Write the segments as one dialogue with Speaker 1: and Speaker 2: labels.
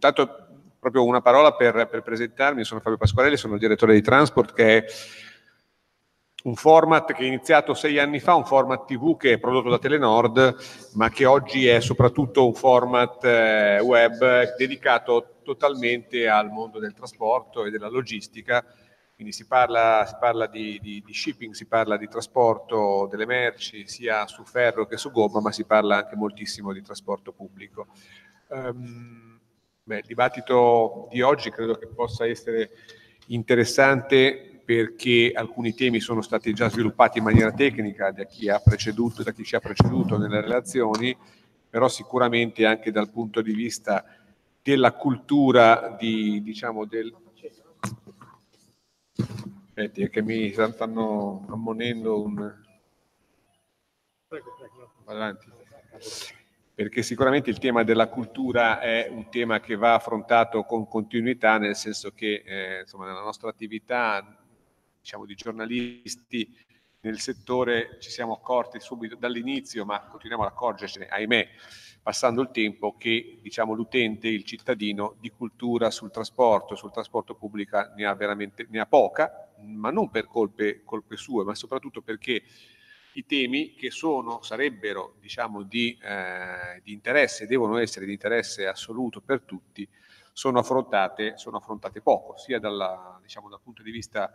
Speaker 1: Intanto proprio una parola per, per presentarmi, sono Fabio Pasquarelli, sono il direttore di Transport che è un format che è iniziato sei anni fa, un format TV che è prodotto da Telenord, ma che oggi è soprattutto un format eh, web dedicato totalmente al mondo del trasporto e della logistica. Quindi si parla, si parla di, di, di, shipping, si parla di trasporto delle merci sia su ferro che su gomma, ma si parla anche moltissimo di trasporto pubblico. Um, Beh, il dibattito di oggi credo che possa essere interessante perché alcuni temi sono stati già sviluppati in maniera tecnica da chi, ha preceduto, da chi ci ha preceduto nelle relazioni, però sicuramente anche dal punto di vista della cultura di, diciamo, del... Aspetti, è che mi stanno ammonendo un... Prego, prego. Avanti perché sicuramente il tema della cultura è un tema che va affrontato con continuità, nel senso che eh, insomma, nella nostra attività diciamo, di giornalisti nel settore ci siamo accorti subito dall'inizio, ma continuiamo ad accorgercene, ahimè, passando il tempo, che diciamo, l'utente, il cittadino di cultura sul trasporto, sul trasporto pubblico ne ha veramente ne ha poca, ma non per colpe, colpe sue, ma soprattutto perché i temi che sono, sarebbero diciamo, di, eh, di interesse, devono essere di interesse assoluto per tutti, sono affrontate, sono affrontate poco, sia dalla, diciamo, dal punto di vista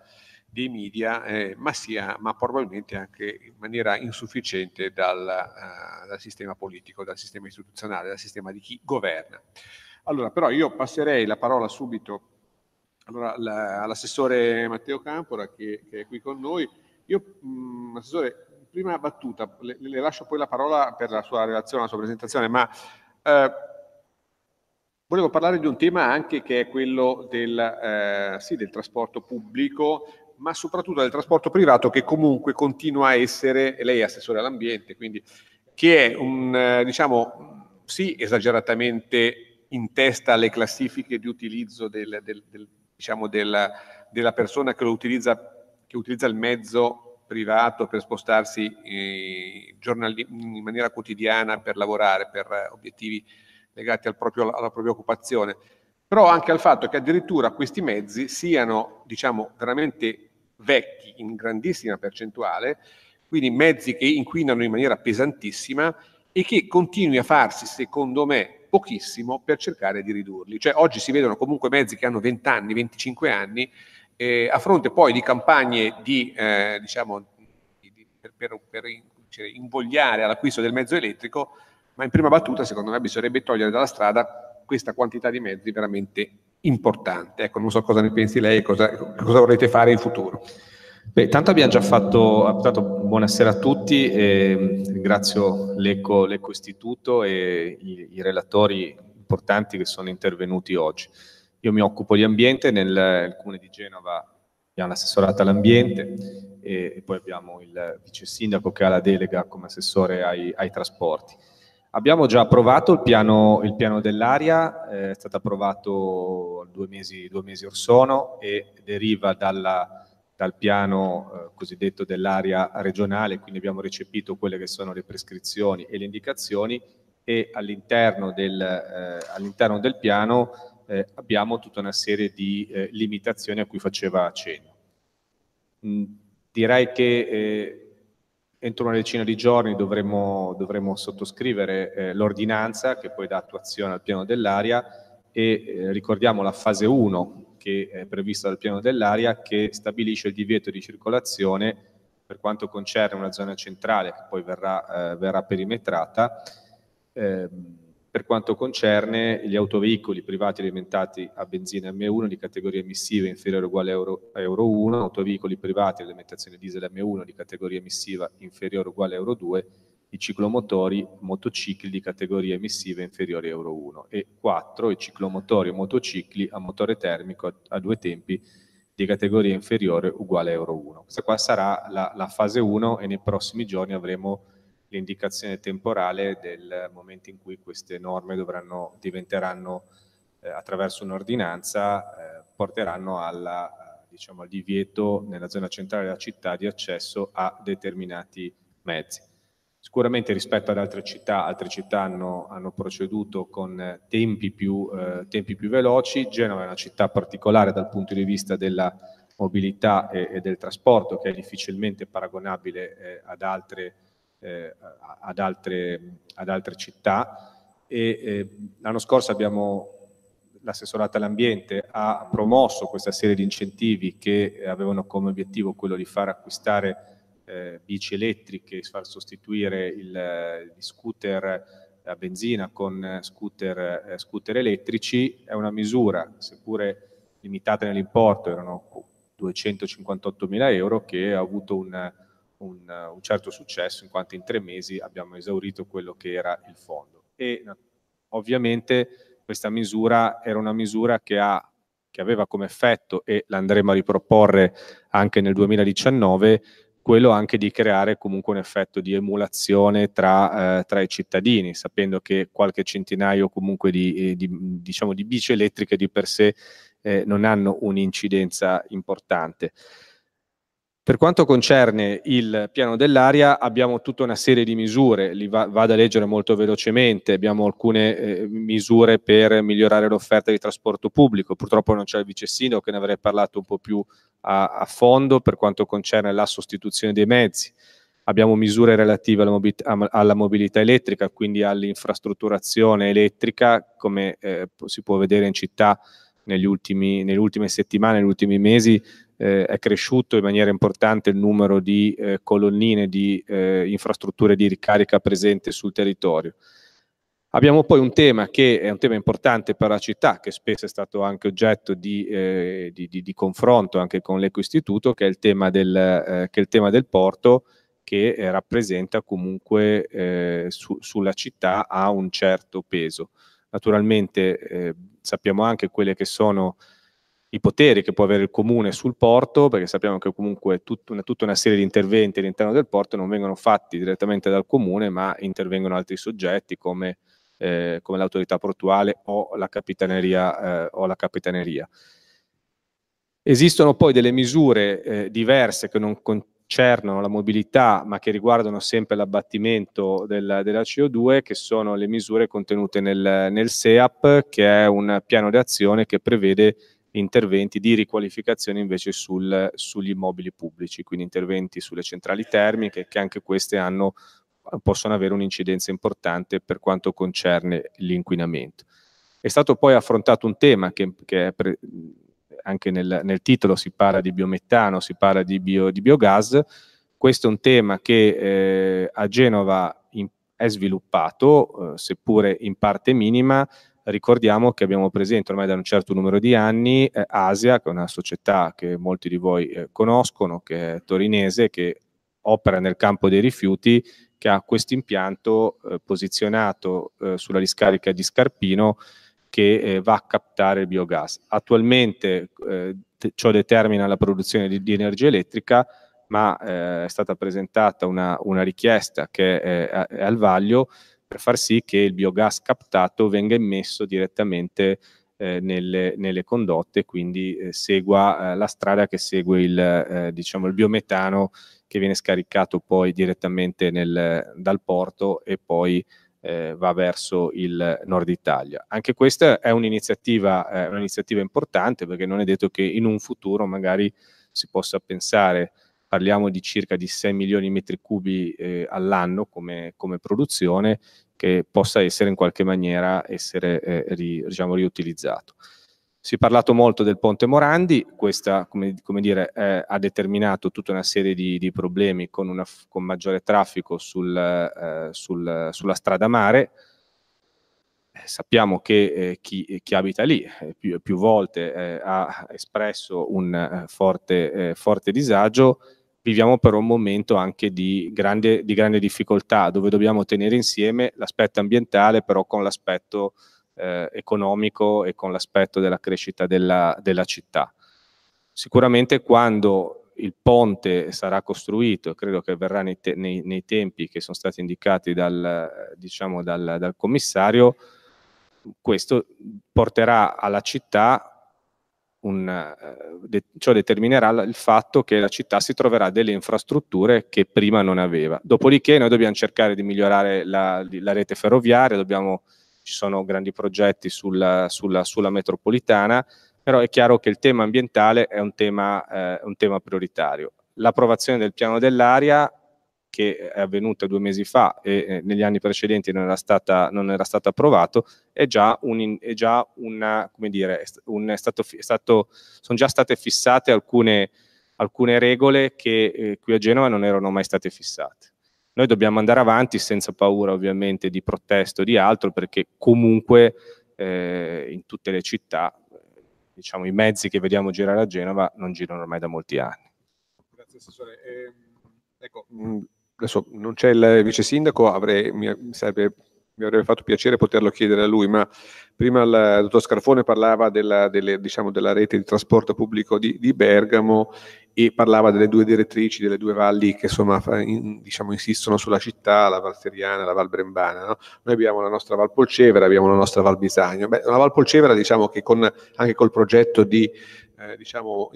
Speaker 1: dei media, eh, ma, sia, ma probabilmente anche in maniera insufficiente dal, eh, dal sistema politico, dal sistema istituzionale, dal sistema di chi governa. Allora, però io passerei la parola subito allora, la, all'assessore Matteo Campora che, che, è qui con noi. Io, mh, mm, assessore, prima battuta, le, le, lascio poi la parola per la sua relazione, la sua presentazione, ma eh, volevo parlare di un tema anche che è quello del, eh, sì, del trasporto pubblico, ma soprattutto del trasporto privato che comunque continua a essere, lei è assessore all'ambiente, quindi che è un, eh, diciamo, sì, esageratamente in testa alle classifiche di utilizzo del, del, del, diciamo della persona che, utilizza, che utilizza il mezzo privato per spostarsi eh, in maniera quotidiana per lavorare, per eh, obiettivi legati al proprio, alla propria occupazione, però anche al fatto che addirittura questi mezzi siano diciamo, veramente vecchi in grandissima percentuale, quindi mezzi che inquinano in maniera pesantissima e che continui a farsi, secondo me, pochissimo per cercare di ridurli. Cioè oggi si vedono comunque mezzi che hanno 20 anni, 25 anni, eh, a fronte poi di campagne di, eh, diciamo, di, per, per, per cioè, invogliare all'acquisto del mezzo elettrico, ma in prima battuta secondo me bisognerebbe togliere dalla strada questa quantità di mezzi veramente importante. Ecco, non so cosa ne pensi lei e cosa, cosa vorrete fare in futuro. Beh, tanto abbiamo già fatto, tanto buonasera a tutti, ringrazio
Speaker 2: l'Eco, L'Eco Istituto e i, i relatori importanti che sono intervenuti oggi. Io mi occupo di ambiente nel, nel comune di Genova, abbiamo l'assessorato all'ambiente e, e, poi abbiamo il vice sindaco che ha la delega come assessore ai, ai trasporti. Abbiamo già approvato il piano, il piano dell'aria, eh, è stato approvato due mesi, due mesi or sono e deriva dalla, dal piano eh, cosiddetto dell'aria regionale, quindi abbiamo recepito quelle che sono le prescrizioni e le indicazioni e all'interno del, eh, all del, piano eh, abbiamo tutta una serie di eh, limitazioni a cui faceva accenno. Mh, mm, direi che eh, entro una decina di giorni dovremo, dovremo sottoscrivere eh, l'ordinanza che poi dà attuazione al piano dell'aria e eh, ricordiamo la fase 1 che è prevista dal piano dell'aria che stabilisce il divieto di circolazione per quanto concerne una zona centrale che poi verrà, eh, verrà perimetrata. Ehm, per quanto concerne gli autoveicoli privati alimentati a benzina M1 di categoria emissiva inferiore o uguale a Euro, Euro 1, autoveicoli privati alimentazione diesel M1 di categoria emissiva inferiore o uguale a Euro 2, i ciclomotori motocicli di categoria emissiva inferiore a Euro 1 e 4 i ciclomotori o motocicli a motore termico a, a, due tempi di categoria inferiore o uguale a Euro 1. Questa qua sarà la, la fase 1 e nei prossimi giorni avremo l'indicazione temporale del momento in cui queste norme dovranno, diventeranno eh, attraverso un'ordinanza, eh, porteranno alla, eh, diciamo, al divieto nella zona centrale della città di accesso a determinati mezzi. Sicuramente rispetto ad altre città, altre città hanno, hanno proceduto con eh, tempi più, eh, tempi più, veloci, Genova è una città particolare dal punto di vista della mobilità e, e del trasporto che è difficilmente paragonabile eh, ad altre città eh, ad, altre, ad, altre, città e eh, l'anno scorso abbiamo l'assessorato all'ambiente ha promosso questa serie di incentivi che eh, avevano come obiettivo quello di far acquistare eh, bici elettriche, far sostituire il, eh, gli scooter eh, a benzina con scooter, scooter elettrici, è una misura, seppure limitata nell'importo, erano 258 mila euro, che ha avuto un un, un certo successo in quanto in tre mesi abbiamo esaurito quello che era il fondo. E ovviamente questa misura era una misura che ha che aveva come effetto, e l'andremo a riproporre anche nel 2019, quello anche di creare comunque un effetto di emulazione tra, eh, tra i cittadini, sapendo che qualche centinaio comunque di, eh, di, diciamo di bici elettriche di per sé eh, non hanno un'incidenza importante. Per quanto concerne il piano dell'aria, abbiamo tutta una serie di misure, li va, vado a leggere molto velocemente, abbiamo alcune eh, misure per migliorare l'offerta di trasporto pubblico, purtroppo non c'è il vicessino che ne avrei parlato un po' più a, a fondo per quanto concerne la sostituzione dei mezzi, abbiamo misure relative alla mobilità, alla mobilità elettrica, quindi all'infrastrutturazione elettrica, come eh, si può vedere in città negli ultimi, nelle ultime settimane, negli ultimi mesi eh, è cresciuto in maniera importante il numero di eh, colonnine di eh, infrastrutture di ricarica presente sul territorio. Abbiamo poi un tema che è un tema importante per la città, che spesso è stato anche oggetto di, eh, di, di, di confronto anche con l'Ecoistituto, che, è il tema del, eh, che è il tema del porto, che eh, rappresenta comunque su, sulla città ha un certo peso. Naturalmente sappiamo anche quelle che sono i poteri che può avere il comune sul porto, perché sappiamo che comunque tut, una, tutta una serie di interventi all'interno del porto non vengono fatti direttamente dal comune, ma intervengono altri soggetti come, eh, come l'autorità portuale o la capitaneria. Eh, o la capitaneria. Esistono poi delle misure eh, diverse che non concernono la mobilità ma che riguardano sempre l'abbattimento del, della CO2 che sono le misure contenute nel, nel SEAP che è un piano d'azione che prevede interventi di riqualificazione invece sul, sugli immobili pubblici, quindi interventi sulle centrali termiche che anche queste hanno, possono avere un'incidenza importante per quanto concerne l'inquinamento. È stato poi affrontato un tema che, che pre, anche nel, nel, titolo si parla di biometano, si parla di, bio, di biogas, questo è un tema che eh, a Genova in, è sviluppato, eh, seppure in parte minima, ricordiamo che abbiamo presente ormai da un certo numero di anni eh, Asia, che è una società che molti di voi eh, conoscono, che è torinese, che opera nel campo dei rifiuti, che ha questo impianto eh, posizionato eh, sulla discarica di Scarpino che eh, va a captare il biogas. Attualmente eh, ciò determina la produzione di, di energia elettrica, ma è stata presentata una, una richiesta che è, è al vaglio per far sì che il biogas captato venga immesso direttamente eh, nelle, nelle, condotte, quindi eh, segua eh, la strada che segue il, eh, diciamo, il biometano che viene scaricato poi direttamente nel, dal porto e poi eh, va verso il nord Italia. Anche questa è un'iniziativa, eh, un'iniziativa importante perché non è detto che in un futuro magari si possa pensare parliamo di circa di 6 milioni di metri cubi eh, all'anno come, come, produzione che possa essere in qualche maniera essere, eh, ri, diciamo, riutilizzato. Si è parlato molto del ponte Morandi, questa come, come dire, eh, ha determinato tutta una serie di, di problemi con, una, con, maggiore traffico sul, eh, sul, sulla strada mare. Eh, sappiamo che eh, chi, chi, abita lì eh, più, più volte eh, ha espresso un forte, forte disagio viviamo però un momento anche di grande, di grande difficoltà dove dobbiamo tenere insieme l'aspetto ambientale però con l'aspetto eh, economico e con l'aspetto della crescita della, della città. Sicuramente quando il ponte sarà costruito e credo che verrà nei, te nei, nei, tempi che sono stati indicati dal, diciamo dal, dal commissario, questo porterà alla città un, eh, de, ciò determinerà il fatto che la città si troverà delle infrastrutture che prima non aveva. Dopodiché noi dobbiamo cercare di migliorare la, la rete ferroviaria, dobbiamo, ci sono grandi progetti sulla, sulla, sulla, metropolitana, però è chiaro che il tema ambientale è un tema, eh, un tema prioritario. L'approvazione del piano dell'aria che è avvenuta due mesi fa e eh, negli anni precedenti non era stata, non era stata approvato, è già, un, è già una, come dire, un, è stato, è stato, sono già state fissate alcune, alcune regole che eh, qui a Genova non erano mai state fissate. Noi dobbiamo andare avanti senza paura ovviamente di protesto o di altro perché comunque eh, in tutte le città eh,
Speaker 1: diciamo, i mezzi che vediamo girare a
Speaker 2: Genova non girano ormai da molti
Speaker 1: anni. Grazie Assessore. Eh, ecco, adesso non c'è il vice sindaco, avrei, mi, sarebbe, mi, avrebbe fatto piacere poterlo chiedere a lui, ma prima il dottor Scarfone parlava della, delle, diciamo, della rete di trasporto pubblico di, di Bergamo e parlava delle due direttrici, delle due valli che insomma, in, diciamo, insistono sulla città, la Val Seriana e la Val Brembana. No? Noi abbiamo la nostra Val Polcevera, abbiamo la nostra Val Bisagno. Beh, la Val Polcevera diciamo che con, anche col progetto di eh, diciamo,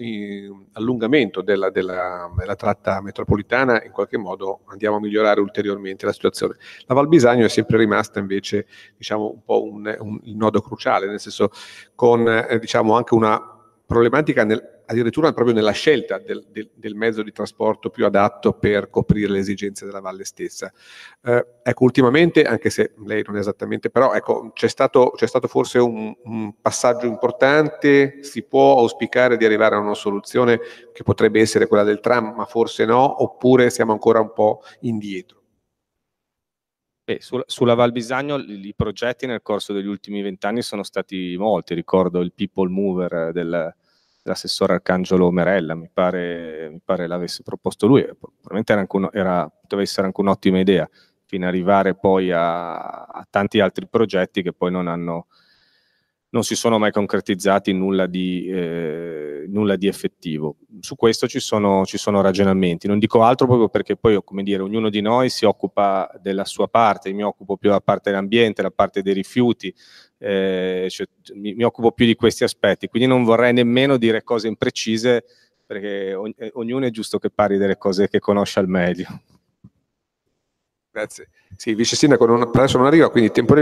Speaker 1: allungamento della, della, della, tratta metropolitana in qualche modo andiamo a migliorare ulteriormente la situazione. La Val Bisagno è sempre rimasta invece diciamo, un po' un, un, un nodo cruciale, nel senso con eh, diciamo, anche una problematica nel, addirittura proprio nella scelta del, del, del, mezzo di trasporto più adatto per coprire le esigenze della valle stessa. Eh, ecco, ultimamente, anche se lei non è esattamente, però ecco, c'è, stato, c'è stato forse un, un, passaggio importante, si può auspicare di arrivare a una soluzione che potrebbe essere quella del tram, ma forse no, oppure siamo ancora un po' indietro? Beh, sul, sulla
Speaker 2: Val Bisagno i progetti nel corso degli ultimi vent'anni sono stati molti, ricordo il People Mover del, l'assessore Arcangelo Merella, mi pare, mi pare l'avesse proposto lui, eh, probabilmente era un, era, poteva essere anche un'ottima idea, fino ad arrivare poi a, a, tanti altri progetti che poi non, hanno, non si sono mai concretizzati nulla di, eh, nulla di effettivo. Su questo ci sono, ci sono, ragionamenti, non dico altro proprio perché poi, come dire, ognuno di noi si occupa della sua parte, io mi occupo più della parte dell'ambiente, la parte dei rifiuti, eh, cioè, mi, mi, occupo più di questi aspetti, quindi non vorrei nemmeno dire cose imprecise perché ogn- eh, ognuno è giusto che parli delle cose che conosce al meglio. Grazie. Sì, vice sindaco, non, adesso
Speaker 1: non arriva, quindi tempo